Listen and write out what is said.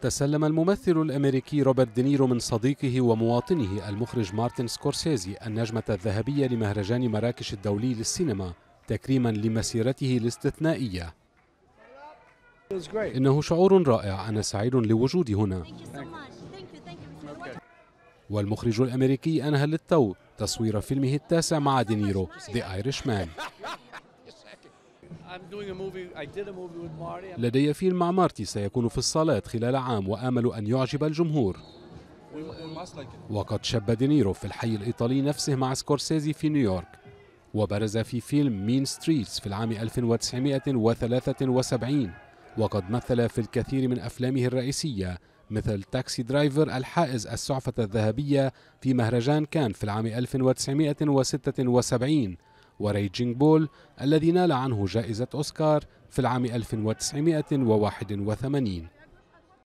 تسلم الممثل الامريكي روبرت دينيرو من صديقه ومواطنه المخرج مارتن سكورسيزي النجمه الذهبيه لمهرجان مراكش الدولي للسينما تكريما لمسيرته الاستثنائيه انه شعور رائع انا سعيد لوجودي هنا والمخرج الامريكي انهى للتو تصوير فيلمه التاسع مع دينيرو ذا ايرش مان لدي فيلم مع مارتي سيكون في الصالات خلال عام وآمل أن يعجب الجمهور وقد شب دينيرو في الحي الإيطالي نفسه مع سكورسيزي في نيويورك وبرز في فيلم مين ستريتس في العام 1973 وقد مثل في الكثير من أفلامه الرئيسية مثل تاكسي درايفر الحائز السعفة الذهبية في مهرجان كان في العام 1976 وريجينج بول الذي نال عنه جائزة أوسكار في العام 1981